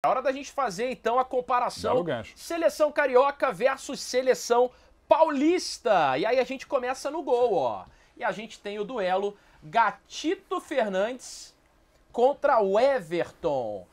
É hora da gente fazer então a comparação seleção carioca versus seleção paulista. E aí a gente começa no gol, ó. E a gente tem o duelo Gatito Fernandes contra o Everton.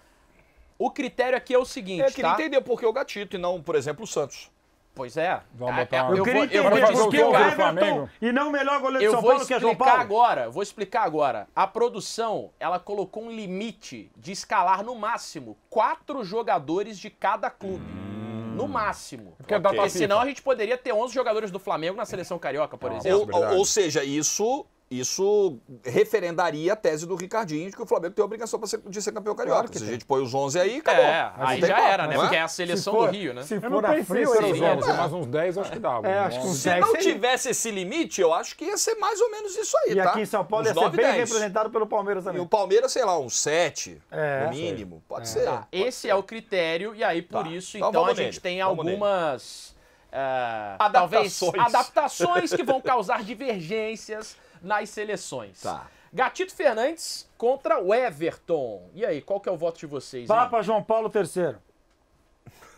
O critério aqui é o seguinte, é, que tá? entender por que o Gatito e não, por exemplo, o Santos. Pois é. Vamos é, é, botar Eu, eu queria entender eu vou, eu vou te explicar. Everton, e não o melhor goleiro de São Paulo que é João Paulo? Agora, vou explicar agora. A produção, ela colocou um limite de escalar no máximo quatro jogadores de cada clube. Hum. No máximo. É porque, okay. porque senão a gente poderia ter 11 jogadores do Flamengo na seleção carioca, por exemplo. ou, ou seja, isso isso referendaria a tese do Ricardinho de que o Flamengo tem a obrigação ser, de ser campeão carioca. Claro se tem. a gente põe os 11 aí, acabou. É, aí já papo, era, né? É? Porque é a seleção for, do Rio, né? Se for a frio, seria, era os 11, mas uns 10 acho que dá. É, acho que se 10 não seria. tivesse esse limite, eu acho que ia ser mais ou menos isso aí, e tá? E aqui em São Paulo uns ia 9, bem 10. representado pelo Palmeiras também. E o Palmeiras, sei lá, uns 7, é, no mínimo. Pode é. ser. Tá, pode esse ser. é o critério e aí por tá. isso, então, então a gente tem algumas... Uh, adaptações. Talvez, adaptações que vão causar divergências nas seleções. Tá. Gatito Fernandes contra o Everton. E aí, qual que é o voto de vocês? Hein? Papa João Paulo III.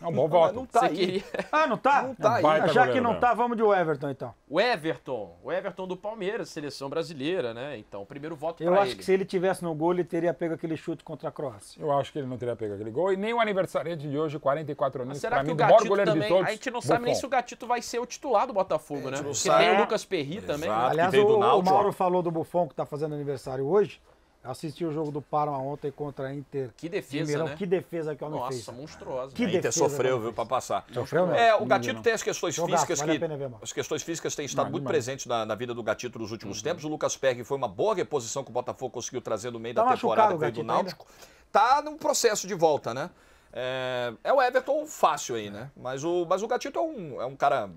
É um bom voto. Não tá aí. Ah, não tá? Não tá aí. Já que não tá, vamos de Everton, então. O Everton. O Everton do Palmeiras, seleção brasileira, né? Então, primeiro voto Eu acho ele. que se ele tivesse no gol, ele teria pego aquele chute contra a Croácia. Eu acho que ele não teria pego aquele gol. E nem o aniversariante de hoje, 44 anos. Mas será que mim, o Gatito também... Todos, a gente não sabe nem se o Gatito vai ser o titular do Botafogo, é, né? Porque tem o Lucas Perry também. Né? Aliás, o, o Mauro falou do Buffon, que tá fazendo aniversário hoje. Assisti o jogo do Parma ontem contra a Inter. Que defesa, de né? Que defesa que o homem Nossa, fez. Nossa, monstruosa. Que a Inter sofreu, viu, para passar. Sofreu mesmo. É, o Gatito tem as questões Jogaço, físicas que ver, as questões físicas têm estado não, muito presentes na, na, vida do Gatito nos últimos uhum. tempos. O Lucas Perg foi uma boa reposição que o Botafogo conseguiu trazer no meio tá da temporada do Náutico. Tá num processo de volta, né? É, é, o Everton fácil aí, né? Mas o, mas o Gatito é um, é um cara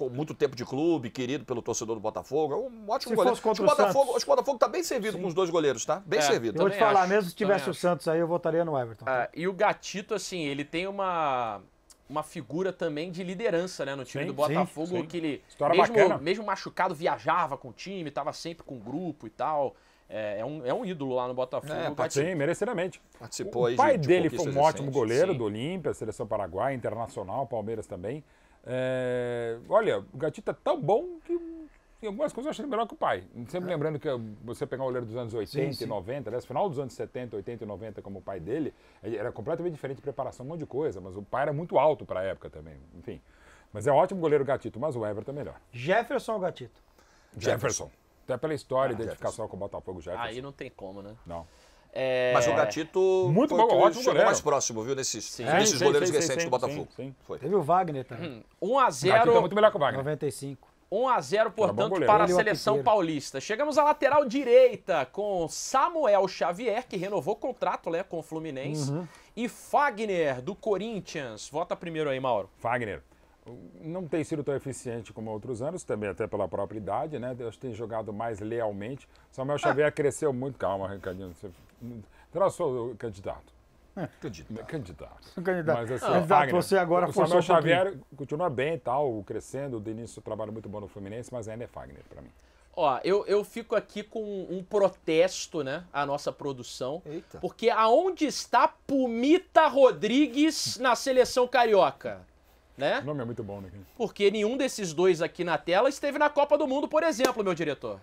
com muito tempo de clube, querido pelo torcedor do Botafogo. É um ótimo se goleiro. Acho que o Botafogo, acho que o Botafogo tá bem servido Sim. com os dois goleiros, tá? Bem é, servido. Eu vou te falar, acho, mesmo se tivesse o Santos acho. aí, eu votaria no Everton. Ah, e o Gatito, assim, ele tem uma uma figura também de liderança né, no time sim, do Botafogo, sim, sim. que ele, mesmo, mesmo, machucado, viajava com o time, estava sempre com o grupo e tal. É, é, um, é um ídolo lá no Botafogo. É, particip... Sim, merecidamente. Participou o, aí, o pai dele foi um recente, ótimo goleiro do Olímpia, Seleção Paraguai, Internacional, Palmeiras também. É, olha, o Gatito é tão bom que em algumas coisas eu achei melhor que o pai. Sempre é. lembrando que você pegar o goleiro dos anos 80 sim, sim. e 90, aliás, final dos anos 70, 80 e 90, como o pai dele, era completamente diferente de preparação, um monte de coisa, mas o pai era muito alto para a época também, enfim. Mas é um ótimo goleiro o Gatito, mas o Everton é melhor. Jefferson ou Gatito? Jefferson. Jefferson. Até pela história, ah, identificação Jefferson. com o Botafogo, Jefferson. Aí não tem como, né? Não. É... Mas o Gatito muito bom, ótimo chegou mais próximo, viu, nesses, sim. nesses sim, goleiros sim, recentes do Botafogo. Foi. Teve o Wagner também. 1 hum, a 0 é muito melhor que o Wagner. 95. 1 a 0 portanto, para a é seleção paulista. Chegamos à lateral direita com Samuel Xavier, que renovou o contrato né, com o Fluminense, uhum. e Fagner, do Corinthians. Vota primeiro aí, Mauro. Fagner não tem sido tão eficiente como outros anos, também até pela própria idade, né? Deus tem jogado mais lealmente. Samuel ah. Xavier ah. cresceu muito. Calma, Ricardinho. Você... Traçou o candidato. É, candidato. É, candidato. candidato. Mas, assim, ah, você agora o Samuel um Xavier continua bem tal, crescendo. O início, trabalho muito bom no Fluminense, mas ainda é Fagner para mim. Ó, eu, eu fico aqui com um protesto, né? A nossa produção. Eita. Porque aonde está Pumita Rodrigues na seleção carioca? Né? O nome é muito bom, né? Porque nenhum desses dois aqui na tela esteve na Copa do Mundo, por exemplo, meu diretor.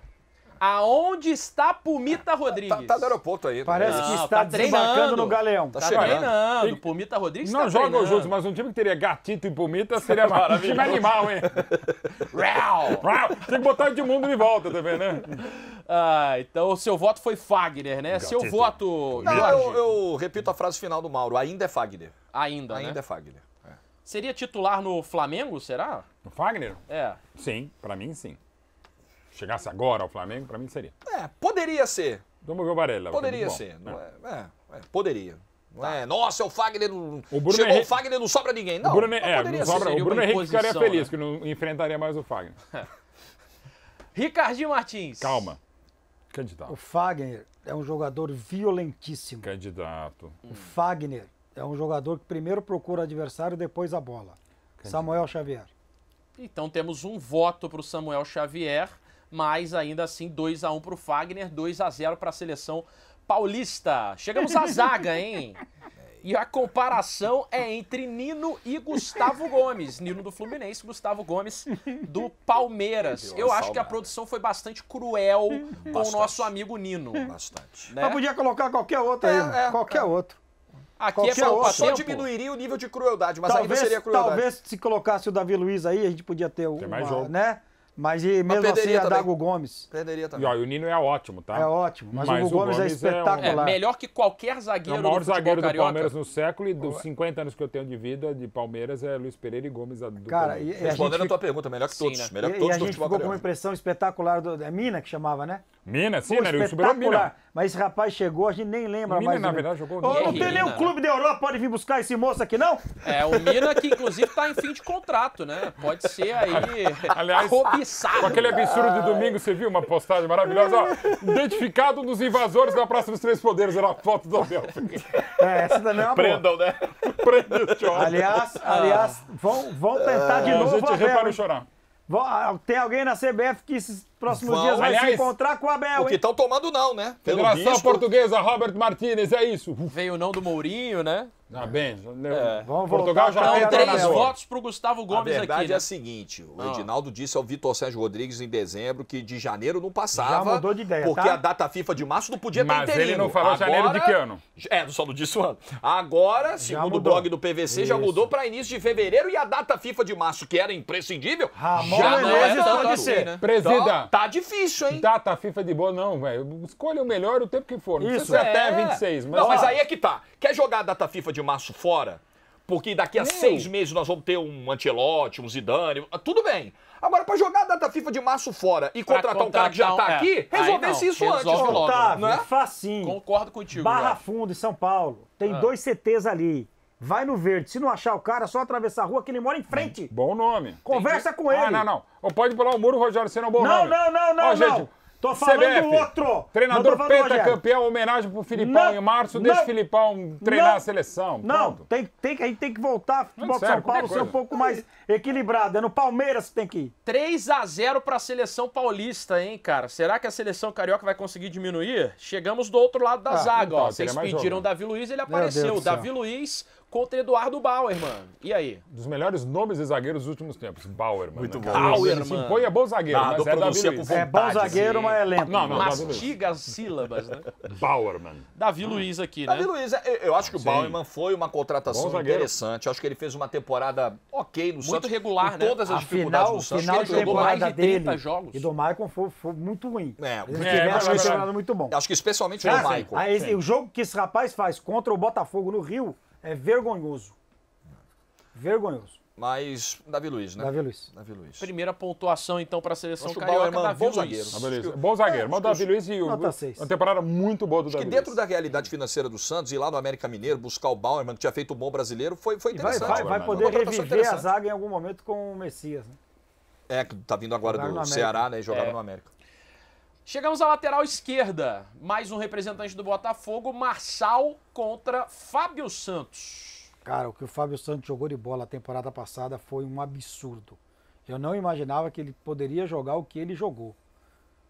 Aonde está Pumita tá, tá Rodrigues? Tá, tá do aeroporto aí. Né? Parece que está tá desembarcando no Galeão. Tá, tá treinando. Pumita Rodrigues Não tá joga juntos, mas um time que teria Gatito e Pumita seria maravilhoso. time animal, hein? Real! Tem que botar o Edmundo de volta também, né? Ah, então o seu voto foi Fagner, né? Gatito. Seu voto, Não, eu, eu, repito a frase final do Mauro. Ainda é Fagner. Ainda, né? Ainda né? é Fagner. Seria titular no Flamengo, será? No Fagner? É. Sim, para mim sim. Chegasse agora ao Flamengo, para mim seria. É, poderia ser. Vamos ver o Varela. É poderia ser. É. É? é, é, poderia. Não tá. é, nossa, o Fagner não. O Bruno Chegou Henrique... o Fagner não sobra ninguém. Não, o Bruno, é, não sobra, o Bruno Henrique ficaria feliz, né? que não enfrentaria mais o Fagner. Ricardinho Martins. Calma. Candidato. O Fagner é um jogador violentíssimo. Candidato. O Fagner é um jogador que primeiro procura o adversário, depois a bola. Entendi. Samuel Xavier. Então temos um voto para o Samuel Xavier, mas ainda assim 2 a 1 para o Fagner, 2 a 0 para a seleção paulista. Chegamos à zaga, hein? E a comparação é entre Nino e Gustavo Gomes. Nino do Fluminense, Gustavo Gomes do Palmeiras. Eu acho que a produção foi bastante cruel com bastante. o nosso amigo Nino. Bastante. Né? Mas podia colocar qualquer outro aí. é, é qualquer é. outro. Aqui é Qualquer é falta só diminuiria o nível de crueldade, mas talvez, ainda seria crueldade. Talvez se colocasse o Davi Luiz aí, a gente podia ter um, mais jogo. né? Mas e mesmo mas assim, a também. Dago Gomes. Perderia também. E, ó, o Nino é ótimo, tá? É ótimo, mas, mas o, Gomes, o é Gomes é espetacular. É, melhor que qualquer zagueiro Palmeiras. É o maior do zagueiro do Palmeiras no século e dos 50 anos que eu tenho de vida de Palmeiras é Luiz Pereira e Gomes. Do Cara, e, Respondendo a, gente... a tua pergunta, melhor que todos. né? Melhor que todos e, e a gente ficou com uma impressão espetacular do... É Mina que chamava, né? Mina, sim, Pô, né? Ele superou Mina. Mas esse rapaz chegou, a gente nem lembra Mina, mais. Mina, na né? verdade, jogou oh, Não tem nenhum clube da Europa pode vir buscar esse moço aqui, não? É, o Mina que, inclusive, tá em fim de contrato, né? Pode ser aí Aliás, cobiçado. Com aquele absurdo de domingo, você viu uma postagem maravilhosa? Ó, identificado nos invasores da Praça dos Três Poderes. Era a foto do Abel. É, essa também é uma Prendam, boa. né? Prendam esse Aliás, aliás, vão, vão tentar é, de novo a gente o Abel. chorar. Tem alguém na CBF que esses próximos Vão, dias vai aliás, se encontrar com o Abel, O que estão tomando não, né? Federação Portuguesa, Robert Martinez, é isso. Veio não do Mourinho, né? Na ah, benção. É. Vamos Portugal já então, três votos para o Gustavo Gomes aqui. A verdade aqui, é né? é a seguinte: o ah. Edinaldo disse ao Vitor Sérgio Rodrigues em dezembro que de janeiro não passava. Já mudou de ideia. Porque tá? a data FIFA de março não podia Mas ter interino. ele não falou Agora, janeiro de que ano? É, só não disse o ano. Agora, segundo o blog do PVC, Isso. já mudou para início de fevereiro e a data FIFA de março, que era imprescindível, Ramon já não é tanto ser. Né? Presida. Então, tá difícil, hein? Data FIFA de boa, não, velho. Escolha o melhor o tempo que for. Não Isso. é. até 26. Mas... Não, mas aí é que tá. Quer jogar a data FIFA de de março fora, porque daqui a Meu. seis meses nós vamos ter um Antelote, um Zidane, ah, tudo bem. Agora, para jogar a data FIFA de março fora e contratar, contratar um cara que já tá é. aqui, resolvesse isso Resolve antes. Logo, né? Otávio, não é? facinho. Concordo contigo. Barra Fundo, em São Paulo. Tem ah. dois CTs ali. Vai no verde. Se não achar o cara, só atravessar a rua que ele mora em frente. Bom nome. Conversa Entendi. com ah, ele. Ah, não, não. Ou pode pular o muro, Rogério, você não é um bom não, nome. Não, não, não, não, gente, não. Tô falando CBF, outro. Treinador pentacampeão, homenagem pro Filipão não, em março. Não, deixa o Filipão treinar não, a seleção. Não, tem, tem, a gente tem que voltar futebol sério, São Paulo ser um pouco mais equilibrado. É no Palmeiras que tem que ir. 3 x 0 pra seleção paulista, hein, cara? Será que a seleção carioca vai conseguir diminuir? Chegamos do outro lado da ah, zaga, então, ó. Vocês pediram o Davi Luiz, ele apareceu. Davi Luiz contra Eduardo Bauer, mano. E aí? Dos melhores nomes de zagueiros dos últimos tempos. Bauer, mano. Muito bom. Bauer, mano. se põe é, é bom zagueiro, Nada, mas é Davi Luiz. É bom zagueiro, mas é lento. Não, não, Mastiga as sílabas, né? Bauer, mano. Davi hum. Luiz aqui, né? Davi Luiz, é, eu acho que o Bauer foi uma contratação interessante. Eu acho que ele fez uma temporada ok no muito Santos. Muito regular, com né? todas as a dificuldades final, do Santos. Final mais de 30 jogos. E do Maicon foi, foi muito ruim. É, ele é, acho que foi muito bom. Acho que especialmente é o assim, Maicon. O jogo que esse rapaz faz contra o Botafogo no Rio é vergonhoso. Vergonhoso. Mas Davi Luiz, né? Davi Luiz. Davi Luiz. Primeira pontuação, então, para a seleção Nosso carioca, Bauerman, Davi bom Luiz. Zagueiro. Ah, bom zagueiro. É, mas o Davi Luiz e o... Nota 6. Uma temporada muito boa do Acho Davi que dentro da realidade financeira do Santos, ir lá no América Mineiro, buscar o Bauerman, que tinha feito um bom brasileiro, foi, foi interessante. Vai, vai, vai poder reviver a zaga em algum momento com o Messias, né? É, que tá vindo agora do Ceará, né? E jogava é. no América. Chegamos à lateral esquerda. Mais um representante do Botafogo, Marçal contra Fábio Santos. Cara, o que o Fábio Santos jogou de bola a temporada passada foi um absurdo. Eu não imaginava que ele poderia jogar o que ele jogou.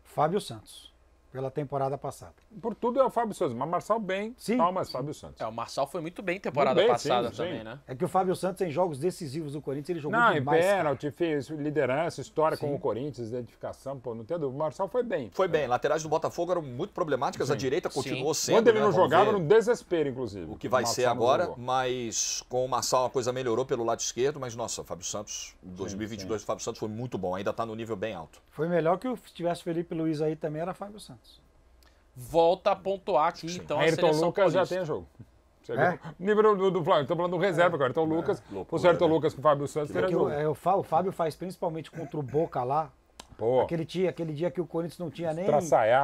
Fábio Santos pela temporada passada. Por tudo é o Fábio Santos, mas Marçal bem, sim, mas sim. Fábio Santos. É, o Marçal foi muito bem temporada bem, passada sim, também, né? É que o Fábio Santos em jogos decisivos do Corinthians, ele jogou não, demais. Não, pênalti, fez liderança, história com o Corinthians, identificação, pô, não tem dúvida. O Marçal foi bem. Foi é. bem, laterais do Botafogo eram muito problemáticas, a direita continuou sendo, Quando ele né, não jogava, no desespero, inclusive. O que vai o ser agora, mas com o Marçal a coisa melhorou pelo lado esquerdo, mas nossa, Fábio Santos, 2022 sim. do Fábio Santos foi muito bom, ainda tá no nível bem alto. Foi melhor que se tivesse Felipe Luiz aí também, era Fábio Santos volta a pontuar aqui. Então, Ayrton Lucas já tem jogo. Você é? Nível do, do Flamengo, estamos falando do reserva agora. Então, Lucas, é, o Ayrton Lucas com o Fábio Santos terá é jogo. Eu, eu falo, o Fábio faz principalmente contra o Boca lá, Pô. Aquele dia, aquele dia que o Corinthians não tinha nem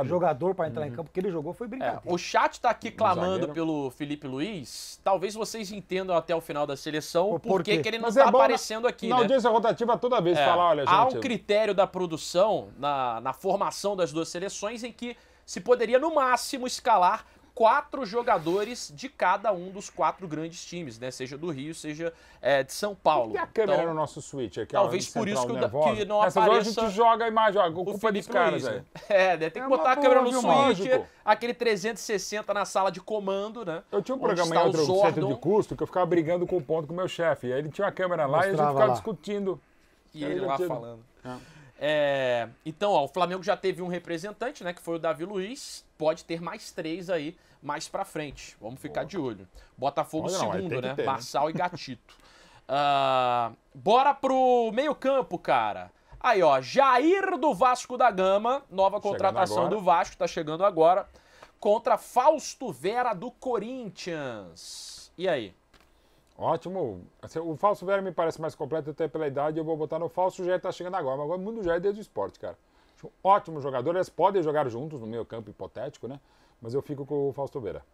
jogador para entrar uhum. em campo, que ele jogou foi brincadeira. É, o chat está aqui clamando pelo Felipe Luiz. Talvez vocês entendam até o final da seleção por, que ele não está é né? aparecendo aqui. Na né? audiência rotativa toda vez é, falar, olha, gente. Há um critério da produção na, na formação das duas seleções em que se poderia no máximo escalar quatro jogadores de cada um dos quatro grandes times, né? Seja do Rio, seja é, de São Paulo. E a câmera então, no nosso switch aqui, Talvez por isso que, nervosa. que não Essas apareça. a gente joga a imagem, ó, o culpa é dos caras, é. é, né? tem que é botar a câmera no switch, mágico. aquele 360 na sala de comando, né? Eu tinha um programa em outro centro de custo que eu ficava brigando com o ponto com o meu chefe. Aí ele tinha uma câmera lá Mostrava e a gente ficava lá. discutindo. E ele lá falando. É. É, então, ó, o Flamengo já teve um representante, né? Que foi o Davi Luiz. Pode ter mais três aí mais pra frente. Vamos ficar Boa. de olho. Botafogo segundo, não, né? Ter, né? Marçal né? e Gatito. uh, bora pro meio-campo, cara. Aí, ó, Jair do Vasco da Gama, nova contratação do Vasco, tá chegando agora, contra Fausto Vera do Corinthians. E aí? Ótimo. Assim, o falso Vera me parece mais completo até pela idade. Eu vou botar no falso já tá chegando agora. Mas agora o mundo é desde o esporte, cara. ótimo jogador. Eles podem jogar juntos no meio campo hipotético, né? Mas eu fico com o Fausto Vera.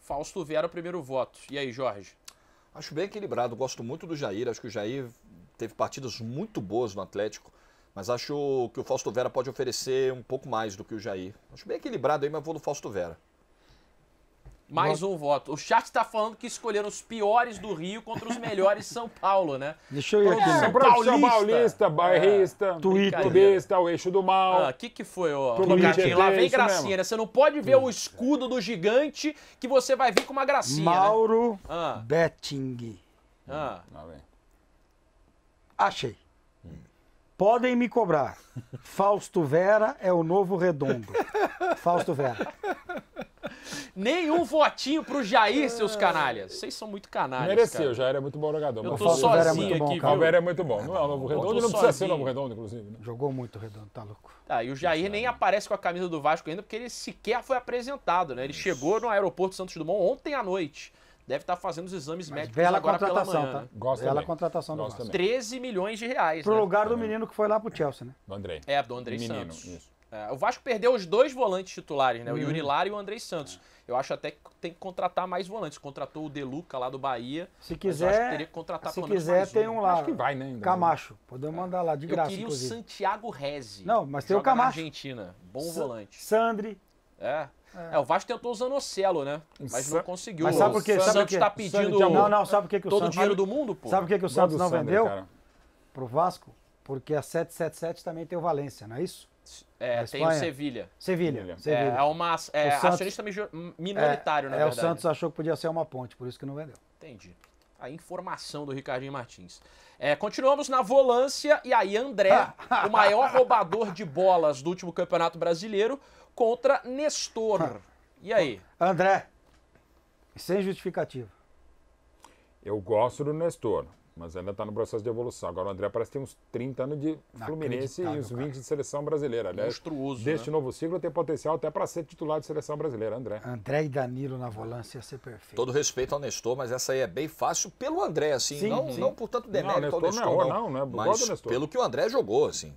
Fausto Vera, o primeiro voto. E aí, Jorge? Acho bem equilibrado. Gosto muito do Jair. Acho que o Jair teve partidas muito boas no Atlético. Mas acho que o Fausto Vera pode oferecer um pouco mais do que o Jair. Acho bem equilibrado aí, mas vou do Fausto Vera. Mais um voto. O chat está falando que escolheram os piores do Rio contra os melhores São Paulo, né? Deixa eu ir então, aqui. Assim, né? São Paulista, paulista é. bairrista, ah, clubista, o eixo do mal. O ah, que, que foi, ó? Twitter, Lá é vem gracinha, mesmo. né? Você não pode ver hum. o escudo do gigante que você vai vir com uma gracinha. Né? Mauro né? ah. Betting. Ah. Achei. Podem me cobrar. Fausto Vera é o novo redondo. Fausto Vera. Nenhum votinho pro Jair, seus canalhas. Vocês são muito canalhas. Mereceu, cara. Jair é muito bom jogador. Eu tô sozinho Vera é muito bom, aqui, bom, Vera é muito bom. Não é o novo redondo, não precisa ser o novo redondo, inclusive. Né? Jogou muito redondo, tá louco. Tá, e o Jair é. nem aparece com a camisa do Vasco ainda, porque ele sequer foi apresentado, né? Ele chegou no aeroporto Santos Dumont ontem à noite deve estar tá fazendo os exames Mas médicos bela agora contratação, pela manhã. Tá? Né? Gosta bela também. contratação Gosta do também. 13 milhões de reais. Pro né? lugar do uhum. menino que foi lá pro Chelsea, né? Do André. É, do André menino, Santos. Isso. É, o Vasco perdeu os dois volantes titulares, né? O Yuri uhum. Lara e o André Santos. É. Eu acho até que tem que contratar mais volantes. Contratou o Deluca lá do Bahia. Se quiser, teria que contratar se quiser tem um, um lá. Acho que vai, né? Ainda né? Camacho. Podemos é. mandar lá de graça. Eu queria inclusive. o Santiago Rezi. Não, mas tem o Camacho. Argentina. Bom volante. Sandri. É. É. é. o Vasco tentou usando o Celo, né? Mas não conseguiu. Mas sabe por quê? O Santos está pedindo é- não, não, sabe por que que o todo Santos... o dinheiro do mundo, pô. Sabe por que, que o Santos não vendeu? Cara. Pro Vasco? Porque a 777 também tem o Valência, não é isso? É, tem o Sevilha. Sevilha. Sevilha. É, é uma é, Santos, acionista minoritário, é, na é, verdade. O Santos achou que podia ser uma ponte, por isso que não vendeu. Entendi. A informação do Ricardinho Martins. É, continuamos na volância e aí André, o maior roubador de bolas do último Campeonato Brasileiro, contra Nestor. E aí? André, sem justificativa. Eu gosto do Nestor mas ainda está no processo de evolução. Agora o André parece que tem uns 30 anos de Fluminense e uns 20 cara. de seleção brasileira. Né? Monstruoso. Deste né? novo ciclo tem potencial até para ser titular de seleção brasileira, André. André e Danilo na volância ia ser perfeito. Todo respeito ao Nestor, mas essa aí é bem fácil pelo André, assim. Sim, não, sim. não por tanto demérito ao Nestor. Não, é não, não, é mas Nestor. pelo que o André jogou, assim.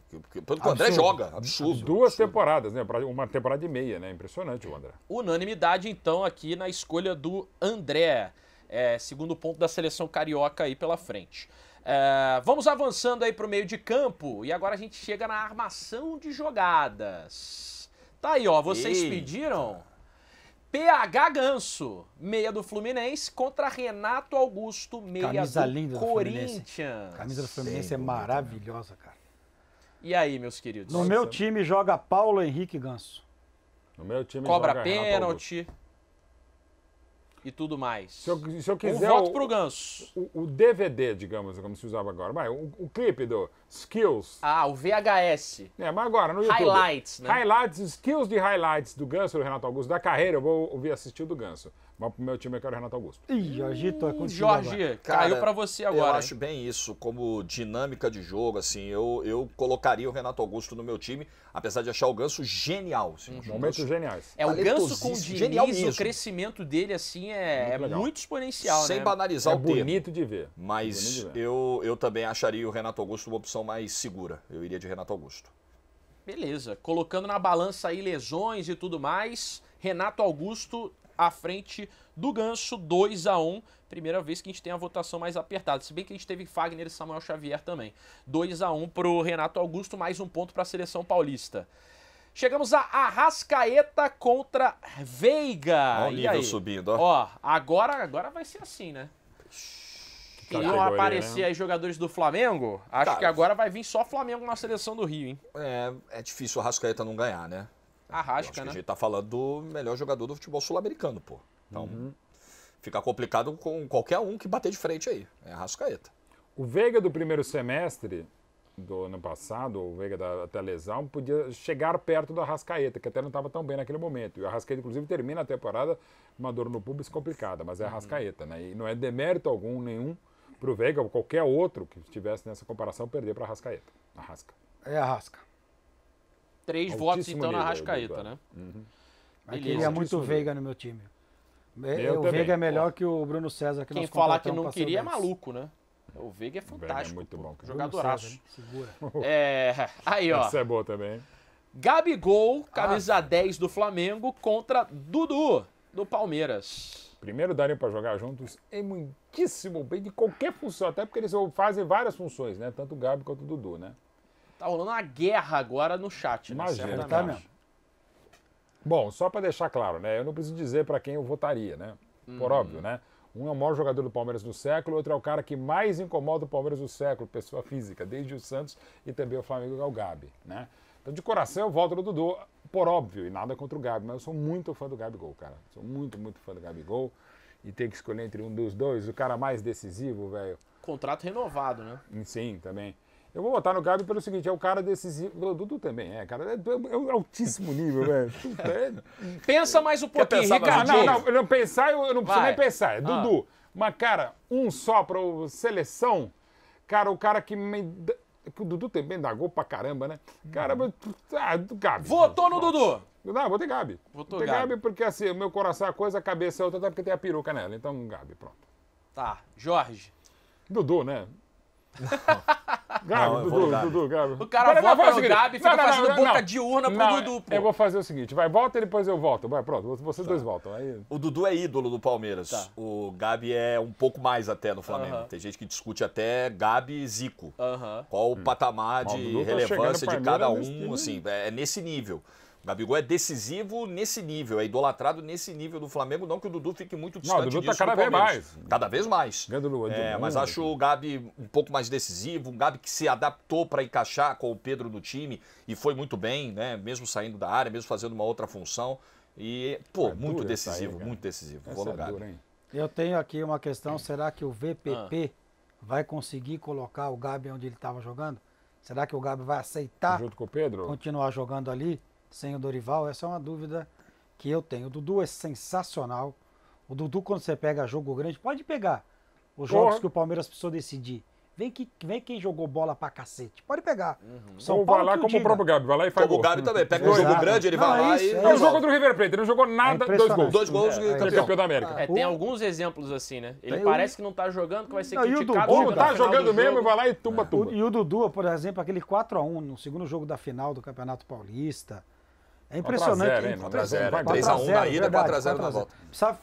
Pelo que o André absurdo. joga. Absurdo. absurdo. Duas absurdo. temporadas, né? Uma temporada e meia, né? Impressionante o André. Unanimidade, então, aqui na escolha do André. É, segundo ponto da seleção carioca aí pela frente. É, vamos avançando aí para o meio de campo e agora a gente chega na armação de jogadas. Tá aí, ó, vocês Eita. pediram. PH Ganso, meia do Fluminense, contra Renato Augusto, meia Camisa do linda Corinthians. Do Camisa do Fluminense é né? maravilhosa, cara. E aí, meus queridos? No meu time joga Paulo Henrique Ganso. No meu time Cobra joga pênalti. Renato e tudo mais. Se eu, se eu quiser. Um voto o, pro Ganso. O, o, DVD, digamos, como se usava agora. Vai, o, o, clipe do Skills. Ah, o VHS. É, mas agora no YouTube. Highlights, né? Highlights, skills de highlights do Ganso, do Renato Augusto, da carreira, eu vou ouvir assistir o do Ganso. Mas pro meu time eu quero Renato Augusto. Ih, Jorgito, é contigo Jorge, agora. caiu para você agora. Eu acho bem isso, como dinâmica de jogo, assim. Eu, eu colocaria o Renato Augusto no meu time, apesar de achar o Ganso genial. Assim, uhum. Momentos geniais. É, o Ganso com o Diniz, o crescimento dele, assim, é muito, é muito exponencial, Sem né? banalizar é o bonito De ver. Mas de ver. Eu, eu também acharia o Renato Augusto uma opção mais segura. Eu iria de Renato Augusto. Beleza. Colocando na balança aí lesões e tudo mais... Renato Augusto à frente do Ganso, 2 a 1 Primeira vez que a gente tem a votação mais apertada. Se bem que a gente teve Fagner e Samuel Xavier também. 2 a 1 para o Renato Augusto, mais um ponto para a seleção paulista. Chegamos a Arrascaeta contra Veiga. Olha o nível subindo, ó. ó. agora, agora vai ser assim, né? Queriam aparecer né? aí jogadores do Flamengo? Acho que agora vai vir só Flamengo na seleção do Rio, hein? É, é difícil o Arrascaeta não ganhar, né? Arrasca, né? A gente tá falando do melhor jogador do futebol sul-americano, pô. Então, uhum. fica complicado com qualquer um que bater de frente aí. É Arrascaeta. O Veiga do primeiro semestre do ano passado, o Veiga da, até lesão, podia chegar perto do Arrascaeta, que até não estava tão bem naquele momento. E o Arrascaeta, inclusive, termina a temporada com uma dor no pubis complicada, mas é uhum. Arrascaeta, né? E não é demérito algum, nenhum, para o Veiga ou qualquer outro que estivesse nessa comparação perder para Arrascaeta. Arrasca. É Arrasca três Altíssimo votos, então, nível, na Rascaeta, né? Uhum. Ele é muito veiga no meu time. É, eu o Veiga é melhor pô. que o Bruno César que Quem falar que não queria é maluco, né? O Veiga é, é fantástico. é muito bom, cara. Jogadoraço. Segura. É, aí, ó. Isso é boa também. Gabigol, ah. camisa ah. 10 do Flamengo, contra Dudu, do Palmeiras. Primeiro darem para jogar juntos é muitíssimo bem de qualquer função, até porque eles fazem várias funções, né? Tanto o Gabi quanto o Dudu, né? Tá rolando uma guerra agora no chat, né? Imagina, tá mesmo. Bom, só para deixar claro, né? Eu não preciso dizer para quem eu votaria, né? Por hum. óbvio, né? Um é o maior jogador do Palmeiras do século, outro é o cara que mais incomoda o Palmeiras do século, pessoa física, desde o Santos e também o Flamengo e é o Gabi, né? Então, de coração, eu volto no Dudu, por óbvio, e nada contra o Gabi, mas eu sou muito fã do Gabigol, cara. Sou muito, muito fã do Gabigol. E tem que escolher entre um dos dois, o cara mais decisivo, velho. Contrato renovado, né? Sim, também. Eu vou votar no Gabi pelo seguinte, é o cara decisivo. O Dudu também é, cara. É, é, é altíssimo nível, velho. É- Pensa mais um pouquinho, Ricardo. Não, não, não pensar, eu não preciso Vai. nem pensar. É ah. Dudu. Mas, cara, um só pra seleção, cara, o cara que me. Que o Dudu também dá gol pra caramba, né? Cara, hum. ah, Gabi. Votou no Dudu! Não, vou ter Gabi. Votou vou ter Gabi. Gabi porque assim, o meu coração é uma coisa, a cabeça é outra, até porque tem a peruca nela. Então, Gabi, pronto. Tá. Jorge. Dudu, né? Gabi, não, Dudu, Gabi. Dudu, Gabi. O cara Pera, volta pro Gabi e fica não, fazendo não, boca não. de urna pro não, Dudu. Pô. Eu vou fazer o seguinte, vai, volta e depois eu volto. Vai, pronto, vocês tá. dois voltam. Aí... O Dudu é ídolo do Palmeiras. Tá. O Gabi é um pouco mais até no Flamengo. Uh -huh. Tem gente que discute até Gabi e Zico. Uh -huh. Qual o hum. patamar de tá relevância tá de cada um, assim, é, é nesse nível. Gabigol é decisivo nesse nível, é idolatrado nesse nível do Flamengo, não que o Dudu fique muito distante Não, o Dudu tá né? cada vez mais. Cada vez mais. Gandulu, é, mas né? acho o Gabi um pouco mais decisivo, um Gabi que se adaptou para encaixar com o Pedro no time e foi muito bem, né? Mesmo saindo da área, mesmo fazendo uma outra função. E, pô, é muito decisivo, aí, muito decisivo. Essa Vou no é Eu tenho aqui uma questão, será que o VPP ah. vai conseguir colocar o Gabi onde ele estava jogando? Será que o Gabi vai aceitar Junto com o Pedro? continuar jogando ali? sem o Dorival? Essa é uma dúvida que eu tenho. O Dudu é sensacional. O Dudu, quando você pega jogo grande, pode pegar os jogos Porra. que o Palmeiras precisou decidir. Vem, que, vem quem jogou bola pra cacete. Pode pegar. Uhum. São Paulo, vai lá como o próprio Gabi, vai lá e faz como gol. o Gabi também. Pega Exato. um jogo grande, ele não, vai é lá e... É não, jogou contra o River Plate, ele não jogou é nada, é dois gols. Dois gols é, e é campeão. É campeão da América. É, tem alguns exemplos assim, né? Ele parece que não tá jogando, que vai ser não, criticado. Dudu tá jogando mesmo e vai lá e tumba, tumba. e o Dudu, por exemplo, aquele 4x1 no segundo jogo da final do Campeonato Paulista... É impressionante. 4 3x1 na ida, 4x0 na volta.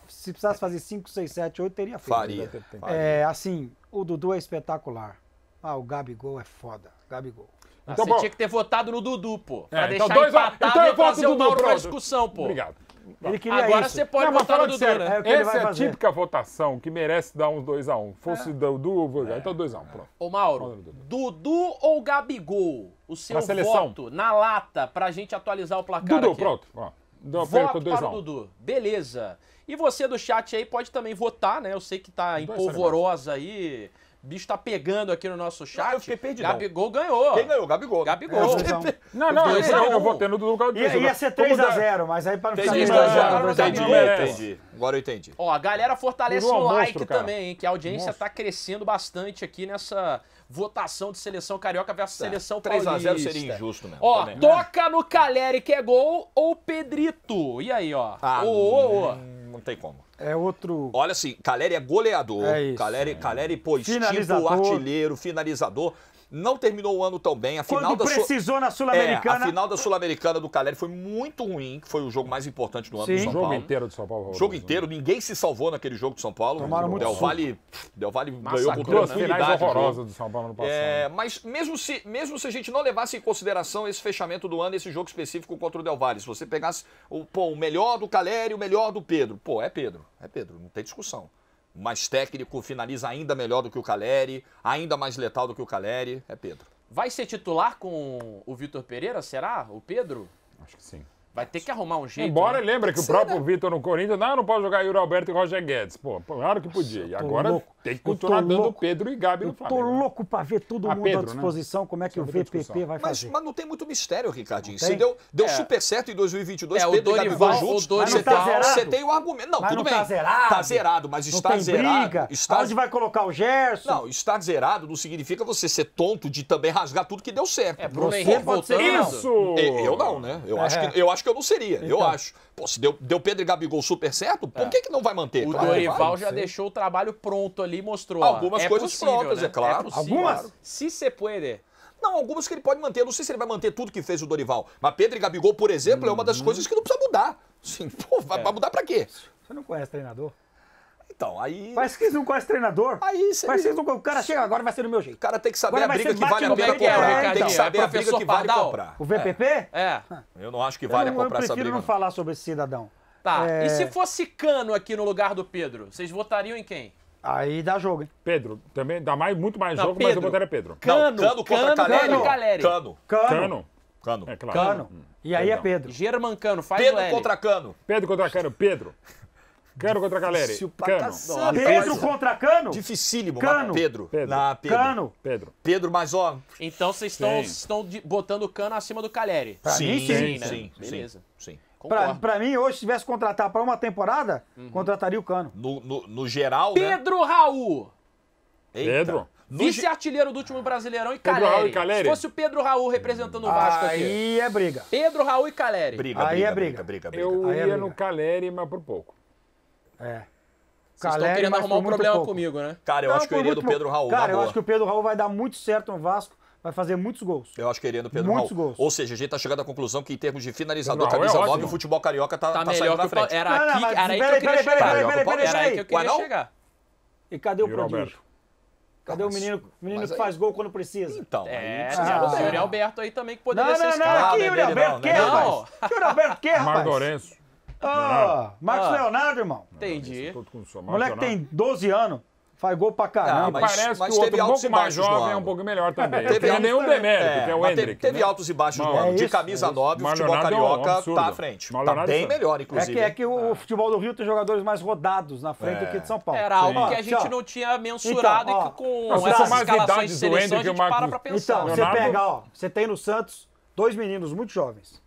Se precisasse fazer 5, 6, 7, 8, teria feito. Faria. É, assim, o Dudu é espetacular. Ah, o Gabigol é foda. Gabigol. Ah, então, você bom. tinha que ter votado no Dudu, pô. É, pra é, deixar então dois, empatado então e fazer o Mauro na discussão, pô. Obrigado. Ele queria Agora isso. você pode não, votar no Dudu, sério, né? É Essa é a típica votação que merece dar uns 2x1. Um. Fosse é. Dudu, vou... é. então 2x1, um, pronto. Ô Mauro, Dudu ou Gabigol? O seu na voto na lata pra gente atualizar o placar Dudu, aqui. pronto. Ó. Deu voto dois para o um. Dudu. Beleza. E você do chat aí pode também votar, né? Eu sei que tá em polvorosa aí. Negócio bicho tá pegando aqui no nosso chat. Não, é eu fiquei perdido. Gabigol ganhou. Quem ganhou? Gabigol. Gabigol. É, não, não, dois não, eu votei no do Galdino. Ia, ia ser 3x0, mas aí pra não ficar 3x0. Entendi, tá entendi. Agora eu entendi. Ó, a galera fortalece o like também, hein, que a audiência tá crescendo bastante aqui nessa votação de seleção carioca versus tá. seleção 3 paulista. 3x0 seria injusto né? Ó, também. toca no Caleri que é gol ou Pedrito. E aí, ó. Ah, ô, ô, ô. Não tem como. É outro. Olha assim, Caleri é goleador. É isso, Caleri, é. Caleri, pô, finalizador. Tipo, artilheiro, finalizador não terminou o ano tão bem. A final Quando da precisou Su... na é, Sul-Americana. É, a final da Sul-Americana do Caleri foi muito ruim, que foi o jogo mais importante do ano Sim. do São Paulo. O jogo inteiro do São Paulo. O jogo inteiro, ninguém se salvou naquele jogo de São Paulo. Tomaram muito Del Valle, Del Valle ganhou com tranquilidade. horrorosa do São Paulo no passado. É, mas mesmo se, mesmo se a gente não levasse em consideração esse fechamento do ano, esse jogo específico contra o Del Valle, se você pegasse o, pô, o melhor do Caleri, o melhor do Pedro, pô, é Pedro, é Pedro, não tem discussão mais técnico, finaliza ainda melhor do que o Caleri, ainda mais letal do que o Caleri, é Pedro. Vai ser titular com o Vitor Pereira, será? O Pedro? Acho que sim. Vai ter que arrumar um jeito. Embora né? lembra que o próprio né? Vitor no Corinthians, não, não pode jogar Yuri Alberto e Roger Guedes. Pô, claro que podia. E agora louco. Tem que continuar dando louco, Pedro e Gabi no Flamengo. Estou né? louco para ver todo ah, mundo Pedro, à né? disposição, né? como é que é o VPP vai fazer. Mas, não tem muito mistério, Ricardinho. Se deu, deu é. super certo em 2022, é, Pedro o Dorival, e Gabi juntos, é tá você, tá tem, tem o argumento. Não, mas tudo não tá bem. Tá zerado. Tá zerado, mas está não tem zerado. Briga. Está... Onde vai colocar o Gerson? Não, estar zerado não significa você ser tonto de também rasgar tudo que deu certo. É, Bruno Henrique voltando. Isso! É, eu não, né? Eu, acho, que, eu acho que eu não seria. Então. Eu acho. Pô, se deu, deu Pedro e Gabigol super certo, por é. que, que não vai manter? O claro, Dorival vai, já sim. deixou o trabalho pronto ali mostrou. Algumas ó, é coisas possível, prontas, né? é claro. É possível, Algumas? Se você puder. Não, algumas que ele pode manter. Eu não sei se ele vai manter tudo que fez o Dorival. Mas Pedro e Gabigol, por exemplo, uhum. é uma das uhum. coisas que não precisa mudar. Sim, pô, vai, vai mudar para quê? Você não conhece treinador? Então, aí. Mas que não conhecem treinador. Aí você. Mas que não... O cara chega agora vai ser do meu jeito. O cara tem que saber a briga que vale a pena comprar. Tem que saber a briga que vale comprar. O VPP? É. é. Eu não acho que vale a comprar essa briga. Eu prefiro não falar sobre esse cidadão. Tá. É... E se fosse Cano aqui no lugar do Pedro, vocês votariam em quem? Aí dá jogo, hein? Pedro, também dá mais, muito mais não, jogo, Pedro. mas eu votaria Pedro. Cano, não, Cano, Cano, Cano, Caleri. Cano. Cano. Cano. Cano. É claro. Cano. Hum. E aí é Perdão. é Pedro. German Cano, faz Pedro L. contra Cano. Pedro contra Cano, Pedro. Cano contra Caleri. Cano. Pedro contra Cano? Dificílimo. Cano. Pedro. Pedro. Na Pedro. Cano. Pedro. Pedro, mas ó... Então vocês estão, estão botando o Cano acima do Caleri. Pra sim, mim, sim. Sim, né? sim, Beleza. Sim. sim. Pra, pra, mim, hoje, se tivesse contratar para uma temporada, uhum. contrataria o Cano. No, no, no geral, né? Pedro né? Raul. Eita. Pedro. Vice-artilheiro do último Brasileirão e Pedro Caleri. Raul e Caleri. Se fosse o Pedro Raul representando o Vasco Aí aqui. Aí é briga. Pedro Raul e Caleri. Briga, Aí briga, é briga. briga, briga, briga Eu é briga. ia no Caleri, mas por pouco. É. Vocês Caleri, estão é querendo arrumar um problema pouco. comigo, né? Cara, eu não, acho que eu iria do Pedro Raul. Cara, eu boa. acho que o Pedro Raul vai dar muito certo no Vasco, vai fazer muitos gols. Eu acho que iria do Pedro muitos Raul. Gols. Ou seja, a gente tá chegando à conclusão que, em termos de finalizador, Pedro é camisa é 9, o futebol carioca tá, tá, tá saindo na frente. Era aqui, não, era aí que eu queria chegar. Era aí que eu queria chegar. E cadê o prodígio? Cadê mas, o menino, menino que aí... faz gol quando precisa? Então, é, aí, ah, o Yuri Alberto aí também que poderia não, ser escalado. Não, não, né, não, que Yuri Alberto, né? que, rapaz? Que Yuri Alberto, que, rapaz? Ah, Marcos Leonardo, irmão. Entendi. Moleque tem 12 anos. Faz gol pra caramba. Ah, mas, Parece mas que o outro, um pouco mais jovem, é um pouco melhor também. não tem nenhum demérito, é, que é o Hendrick. Teve né? altos e baixos ano. É de camisa 9, é o futebol carioca é um tá à frente. Tá bem é melhor, é inclusive. É que, é que o futebol do Rio tem jogadores mais rodados na frente do que de São Paulo. Era algo Sim. que a gente Sim. não tinha então, mensurado então, e que com não, essas mais escalações de seleção a gente Marcos... para pra pensar. Então, você pega, ó, você tem no Santos dois meninos muito jovens.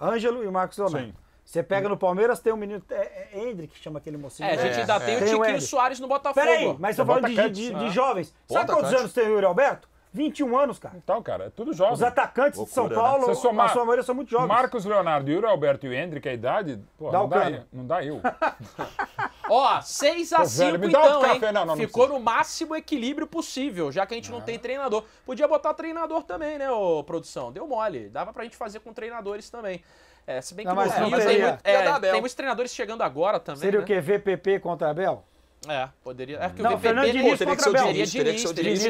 Ângelo e Marcos Leonardo. Sim. Você pega no Palmeiras, tem um menino. É, é Hendrick que chama aquele mocinho. É, a gente é. ainda é, tem, o Tiquinho Soares no Botafogo. Peraí, mas tô é falando de, de, de, né? jovens. Sabe Ponta quantos anos tem o Yuri Alberto? 21 anos, cara. Então, cara, é tudo jovem. Os atacantes Loucura, de São né? Paulo, Você somar, na sua maioria, são muito jovens. Marcos Leonardo, Yuri Alberto e o Hendrick, a idade, pô, dá não, dá não dá eu. Ó, 6 a 5 então, hein? Não, não, Ficou não no máximo equilíbrio possível, já que a gente não ah. tem treinador. Podia botar treinador também, né, ô, produção? Deu mole. Dava pra gente fazer com treinadores também. É, se bem que não, mas não tem, é, tem muitos treinadores chegando agora também. Seria né? o quê? VPP contra Abel? É, poderia. É, é que não, o VPP, Fernando Diniz teria o Diniz, teria o Diniz, Diniz,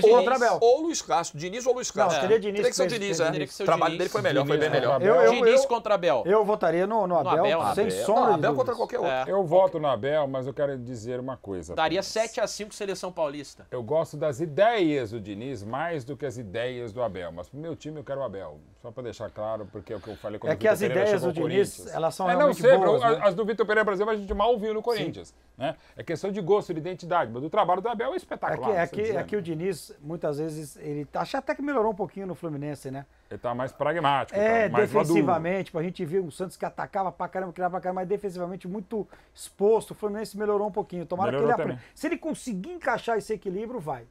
ou, Diniz. ou Luiz Castro, Diniz ou Luiz Castro. Não, teria, Diniz, teria que ser o Diniz, é. O trabalho dele foi melhor, foi bem melhor. Eu, eu, Diniz contra Abel. Eu votaria no, no, Abel, sem sombra Abel contra qualquer outro. É. Eu voto no Abel, mas eu quero dizer uma coisa. Daria 7 a 5 seleção paulista. Eu gosto das ideias do Diniz mais do que as ideias do Abel, mas pro meu time eu quero o Abel. Só para deixar claro, porque é o que eu falei quando é o Vitor Pereira chegou ao Corinthians. Diniz, elas são é, não sempre. Boas, as, né? as do Vitor Pereira, por exemplo, a gente mal viu no Corinthians. Né? É questão de gosto, de identidade. Mas o trabalho do Abel é, é espetacular. É que, é que, é que o né? Diniz, muitas vezes, ele tá, acha até que melhorou um pouquinho no Fluminense, né? Ele está mais pragmático, é, tá mais defensivamente, maduro. a gente viu o Santos que atacava pra caramba, criava pra caramba, mas defensivamente muito exposto. O Fluminense melhorou um pouquinho. Tomara melhorou que ele aprenda. Se ele conseguir encaixar esse equilíbrio, vai.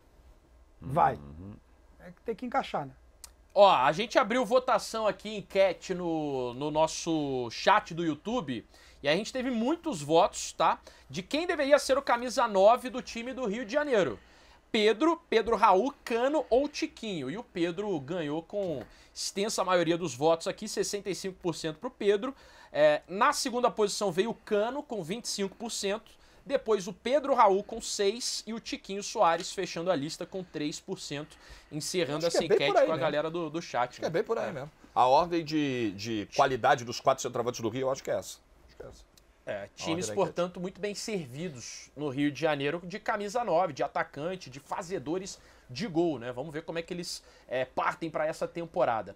Vai. Uhum. É que tem que encaixar, né? Ó, a gente abriu votação aqui, enquete no, no nosso chat do YouTube. E a gente teve muitos votos, tá? De quem deveria ser o camisa 9 do time do Rio de Janeiro. Pedro, Pedro Raul, Cano ou Tiquinho. E o Pedro ganhou com extensa maioria dos votos aqui, 65% para o Pedro. É, na segunda posição veio o Cano com 25%. Depois o Pedro Raul com 6% e o Tiquinho Soares fechando a lista com 3%, encerrando essa é enquete aí, com a né? galera do, do chat. Né? é bem por aí é. mesmo. A ordem de, de qualidade dos quatro centroavantes do Rio, eu acho que é essa. Acho que é essa. É, times, portanto, muito bem servidos no Rio de Janeiro de camisa 9, de atacante, de fazedores de gol, né? Vamos ver como é que eles é, partem para essa temporada.